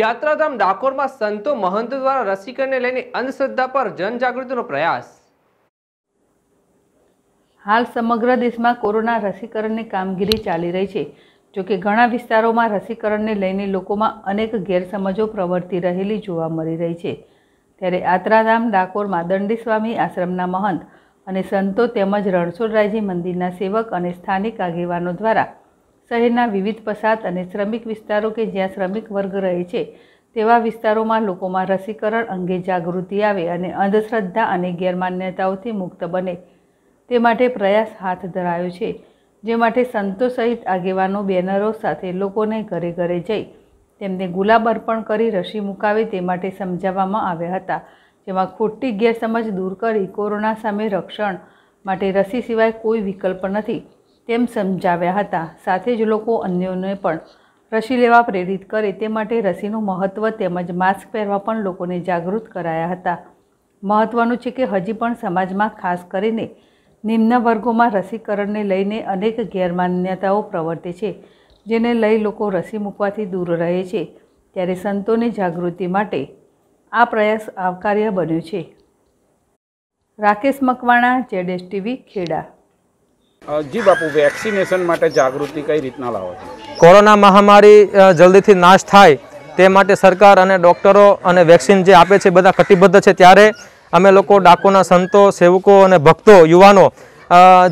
યાત્રાધામ ડાકોરમાં સંતો મહંત દ્વારા રસીકરણને લઈને અંધશ્રદ્ધા પર જનજાગૃતિનો પ્રયાસ હાલ સમગ્ર દેશમાં કોરોના રસીકરણની કામગીરી ચાલી રહી છે જોકે ઘણા વિસ્તારોમાં રસીકરણને લઈને લોકોમાં અનેક ગેરસમજો પ્રવર્તી રહેલી જોવા મળી રહી છે ત્યારે યાત્રાધામ ડાકોરમાં દંડી સ્વામી આશ્રમના મહંત અને સંતો તેમજ રણછોડરાયજી મંદિરના સેવક અને સ્થાનિક આગેવાનો દ્વારા શહેરના વિવિધ પસાત અને શ્રમિક વિસ્તારો કે જ્યાં શ્રમિક વર્ગ રહે છે તેવા વિસ્તારોમાં લોકોમાં રસીકરણ અંગે જાગૃતિ આવે અને અંધશ્રદ્ધા અને ગેરમાન્યતાઓથી મુક્ત બને તે માટે પ્રયાસ હાથ ધરાયો છે જે માટે સંતો સહિત આગેવાનો બેનરો સાથે લોકોને ઘરે ઘરે જઈ તેમને ગુલાબ અર્પણ કરી રસી મુકાવે તે માટે સમજાવવામાં આવ્યા હતા જેમાં ખોટી ગેરસમજ દૂર કરી કોરોના સામે રક્ષણ માટે રસી સિવાય કોઈ વિકલ્પ નથી તેમ સમજાવ્યા હતા સાથે જ લોકો અન્યોને પણ રસી લેવા પ્રેરિત કરે તે માટે રસીનું મહત્ત્વ તેમજ માસ્ક પહેરવા પણ લોકોને જાગૃત કરાયા હતા મહત્ત્વનું છે કે હજી પણ સમાજમાં ખાસ કરીને નિમ્ન વર્ગોમાં રસીકરણને લઈને અનેક ગેરમાન્યતાઓ પ્રવર્તે છે જેને લઈ લોકો રસી મૂકવાથી દૂર રહે છે ત્યારે સંતોની જાગૃતિ માટે આ પ્રયાસ આવકાર્ય બન્યો છે રાકેશ મકવાણા જેડેશ ટીવી ખેડા જી બાપુ વેક્સિનેશન માટે જાગૃતિ કઈ રીતના લાવો છો કોરોના મહામારી જલ્દીથી નાશ થાય તે માટે સરકાર અને ડૉક્ટરો અને વેક્સિન જે આપે છે બધા કટિબદ્ધ છે ત્યારે અમે લોકો ડાકોના સંતો સેવકો અને ભક્તો યુવાનો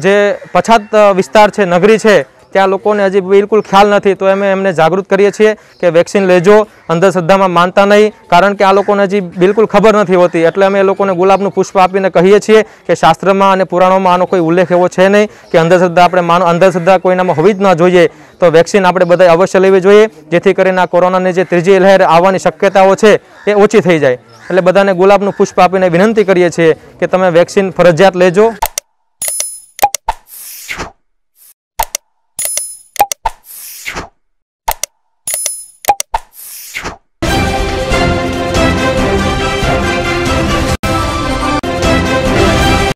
જે પછાત વિસ્તાર છે નગરી છે ત્યાં લોકોને હજી બિલકુલ ખ્યાલ નથી તો અમે એમને જાગૃત કરીએ છીએ કે વેક્સિન લેજો અંધશ્રદ્ધામાં માનતા નહીં કારણ કે આ લોકોને હજી બિલકુલ ખબર નથી હોતી એટલે અમે એ લોકોને ગુલાબનું પુષ્પ આપીને કહીએ છીએ કે શાસ્ત્રમાં અને પુરાણોમાં આનો કોઈ ઉલ્લેખ એવો છે નહીં કે અંધશ્રદ્ધા આપણે માનો અંધશ્રદ્ધા કોઈનામાં હોવી જ ન જોઈએ તો વેક્સિન આપણે બધા અવશ્ય લેવી જોઈએ જેથી કરીને આ કોરોનાની જે ત્રીજી લહેર આવવાની શક્યતાઓ છે એ ઓછી થઈ જાય એટલે બધાને ગુલાબનું પુષ્પ આપીને વિનંતી કરીએ છીએ કે તમે વેક્સિન ફરજિયાત લેજો